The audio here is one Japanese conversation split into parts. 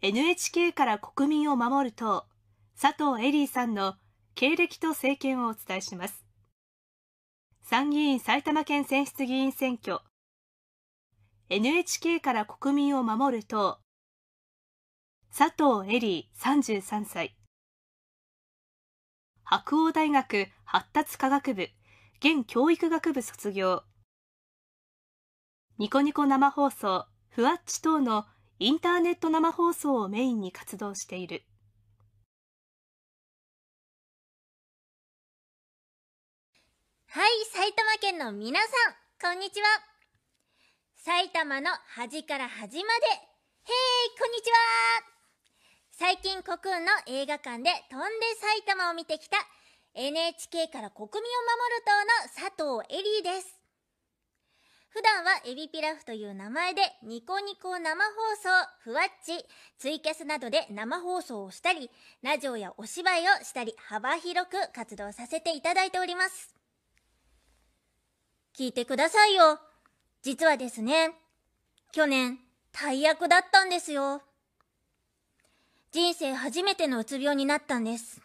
NHK から国民を守る党佐藤エリーさんの経歴と政権をお伝えします参議院埼玉県選出議員選挙 NHK から国民を守る党佐藤エリー33歳白鴎大学発達科学部現教育学部卒業ニコニコ生放送ふわっち等のインターネット生放送をメインに活動しているはい埼玉県の皆さんこんにちは埼玉の端から端までへいこんにちは最近国運の映画館で「飛んで埼玉」を見てきた NHK から国民を守る党の佐藤恵里です普段はエビピラフという名前でニコニコ生放送ふわっちツイキャスなどで生放送をしたりラジオやお芝居をしたり幅広く活動させていただいております聞いてくださいよ実はですね去年大役だったんですよ人生初めてのうつ病になったんです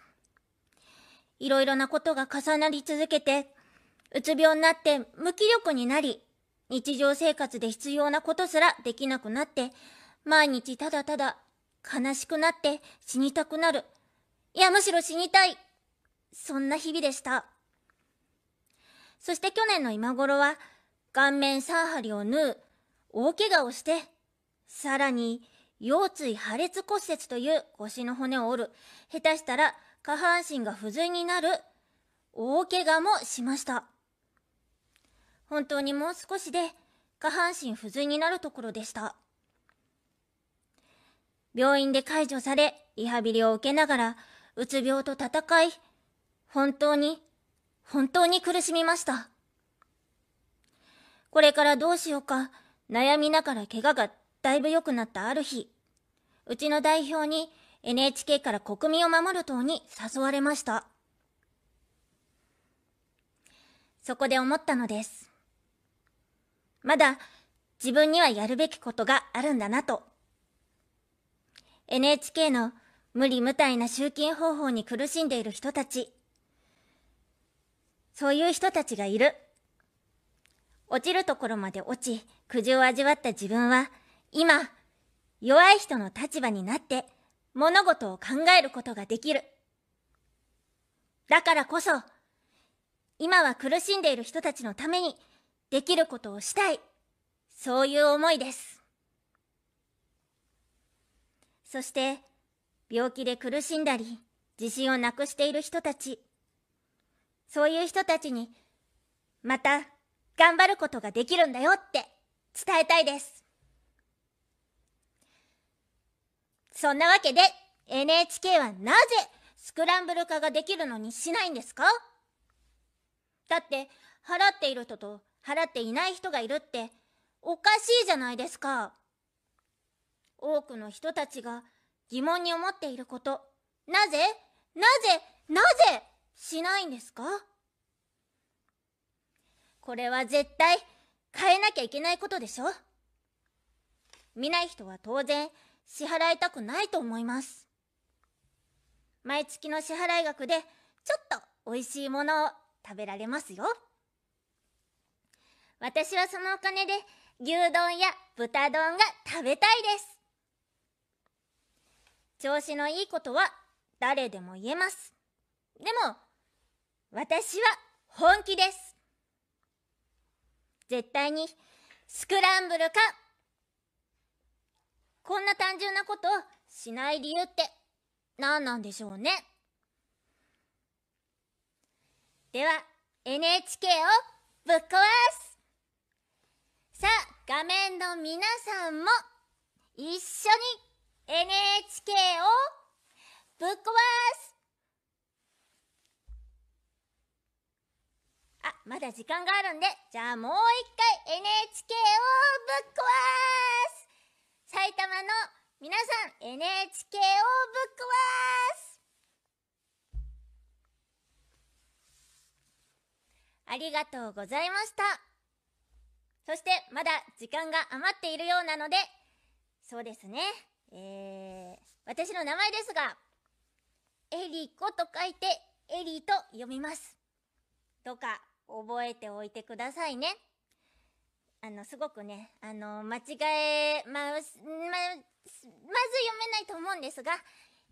いろいろなことが重なり続けてうつ病になって無気力になり日常生活で必要なことすらできなくなって、毎日ただただ悲しくなって死にたくなる。いや、むしろ死にたい。そんな日々でした。そして去年の今頃は、顔面3針を縫う、大怪我をして、さらに、腰椎破裂骨折という腰の骨を折る、下手したら下半身が不随になる、大怪我もしました。本当にもう少しで下半身不随になるところでした。病院で解除され、リハビリを受けながら、うつ病と戦い、本当に、本当に苦しみました。これからどうしようか、悩みながら怪我がだいぶ良くなったある日、うちの代表に NHK から国民を守る党に誘われました。そこで思ったのです。まだ自分にはやるべきことがあるんだなと。NHK の無理無体な集金方法に苦しんでいる人たち。そういう人たちがいる。落ちるところまで落ち、苦渋を味わった自分は、今、弱い人の立場になって、物事を考えることができる。だからこそ、今は苦しんでいる人たちのためにできることをしたい。そういう思いです。そして、病気で苦しんだり、自信をなくしている人たち。そういう人たちに、また、頑張ることができるんだよって伝えたいです。そんなわけで、NHK はなぜスクランブル化ができるのにしないんですかだって、払っている人と払っていない人がいるっておかしいじゃないですか多くの人たちが疑問に思っていることなぜなぜなぜしないんですかこれは絶対変えなきゃいけないことでしょ見ない人は当然支払いたくないと思います毎月の支払い額でちょっとおいしいものを食べられますよ。私はそのお金で牛丼や豚丼が食べたいです調子のいいことは誰でも言えますでも私は本気です絶対にスクランブルかこんな単純なことをしない理由って何なんでしょうねでは NHK をぶっ壊すさあ画面の皆さんも一緒に NHK をぶっ壊すあまだ時間があるんでじゃあもう一回 NHK をぶっ壊す埼玉の皆さん NHK をぶっ壊すありがとうございました。そしてまだ時間が余っているようなので、そうですね。えー、私の名前ですが、エリコと書いてエリーと読みます。どうか覚えておいてくださいね。あの、すごくね、あの、間違え、ま、ま、まず読めないと思うんですが、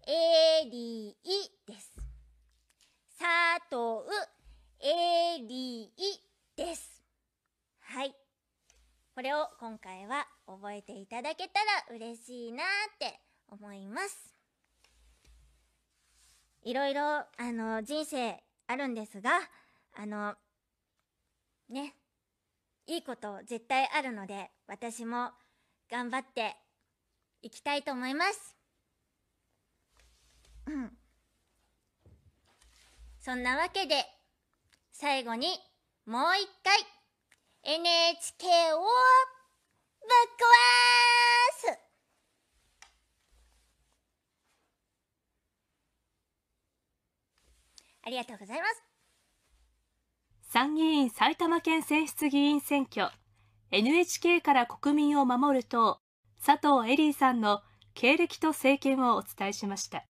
エリーを今回は覚えていただけたら嬉しいなって思います。いろいろ、あの、人生あるんですが、あの、ね、いいこと絶対あるので、私も頑張っていきたいと思います。そんなわけで、最後にもう一回。NHK をぶっ壊すありがとうございます参議院埼玉県選出議員選挙 NHK から国民を守る党佐藤エリーさんの経歴と政権をお伝えしました